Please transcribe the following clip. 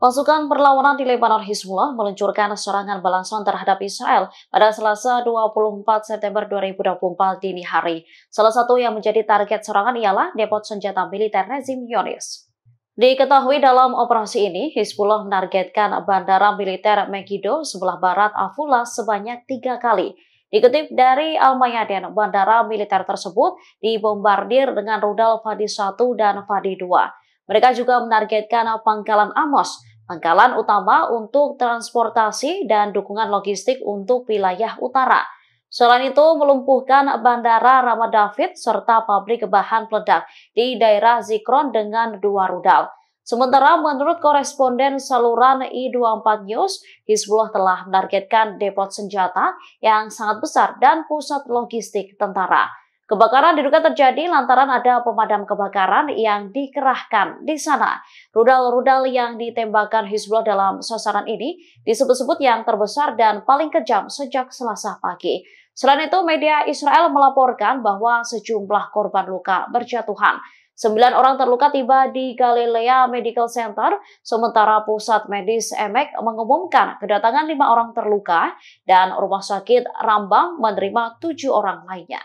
Pasukan perlawanan di Lebanon Hizbullah meluncurkan serangan balasan terhadap Israel pada Selasa 24 September 2024 dini hari. Salah satu yang menjadi target serangan ialah depot senjata militer rezim Yonis. Diketahui dalam operasi ini, Hizbullah menargetkan bandara militer Megiddo sebelah barat Afula sebanyak tiga kali. Dikutip dari Almayaden, bandara militer tersebut dibombardir dengan rudal Fadi 1 dan Fadi 2. Mereka juga menargetkan pangkalan Amos, pangkalan utama untuk transportasi dan dukungan logistik untuk wilayah utara. Selain itu, melumpuhkan Bandara Ramadavid serta pabrik bahan peledak di daerah Zikron dengan dua rudal. Sementara menurut koresponden saluran I24 News, Hizbullah telah menargetkan depot senjata yang sangat besar dan pusat logistik tentara. Kebakaran diduga terjadi lantaran ada pemadam kebakaran yang dikerahkan di sana. Rudal-rudal yang ditembakkan Hizbullah dalam sasaran ini disebut-sebut yang terbesar dan paling kejam sejak Selasa pagi. Selain itu, media Israel melaporkan bahwa sejumlah korban luka berjatuhan. Sembilan orang terluka tiba di Galilea Medical Center, sementara pusat medis Emek mengumumkan kedatangan lima orang terluka dan rumah sakit Rambang menerima tujuh orang lainnya.